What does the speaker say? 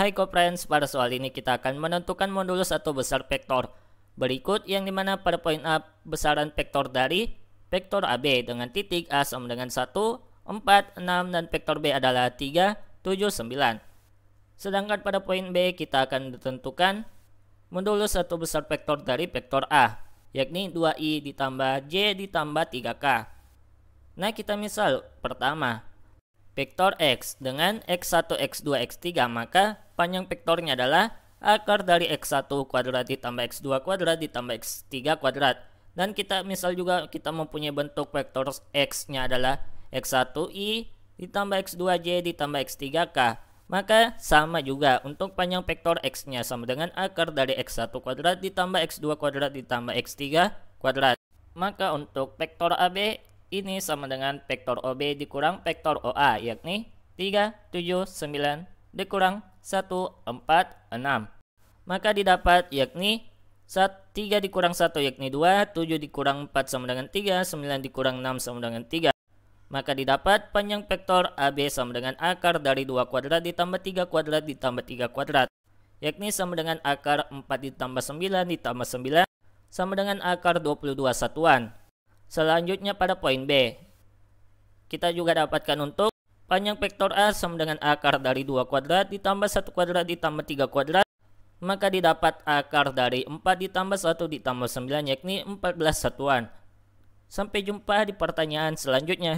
Hai co-friends, pada soal ini kita akan menentukan modulus atau besar vektor. Berikut yang dimana pada poin A besaran vektor dari vektor AB dengan titik A sama dengan 1, 4, 6, dan vektor B adalah 3, 7, 9. Sedangkan pada poin B kita akan ditentukan modulus atau besar vektor dari vektor A, yakni 2i ditambah j ditambah 3k. Nah kita misal pertama, Vektor X dengan X1, X2, X3 maka panjang vektornya adalah akar dari X1 kuadrat ditambah X2 kuadrat ditambah X3 kuadrat. Dan kita misal juga kita mempunyai bentuk vektor X-nya adalah X1I ditambah X2J ditambah X3K. Maka sama juga untuk panjang vektor X-nya sama dengan akar dari X1 kuadrat ditambah X2 kuadrat ditambah X3 kuadrat. Maka untuk vektor AB ini sama dengan vektor OB dikurang vektor OA, yakni 3, 7, 9, dikurang 1, 4, 6. Maka didapat yakni 3 dikurang 1 yakni 2, 7 dikurang 4 sama dengan 3, 9 dikurang 6 sama dengan 3. Maka didapat panjang vektor AB sama dengan akar dari 2 kuadrat ditambah 3 kuadrat ditambah 3 kuadrat. Yakni sama dengan akar 4 ditambah 9 ditambah 9 sama dengan akar 22 satuan. Selanjutnya pada poin B. Kita juga dapatkan untuk panjang vektor A sama dengan akar dari 2 kuadrat ditambah 1 kuadrat ditambah 3 kuadrat. Maka didapat akar dari 4 ditambah 1 ditambah 9 yakni 14 satuan. Sampai jumpa di pertanyaan selanjutnya.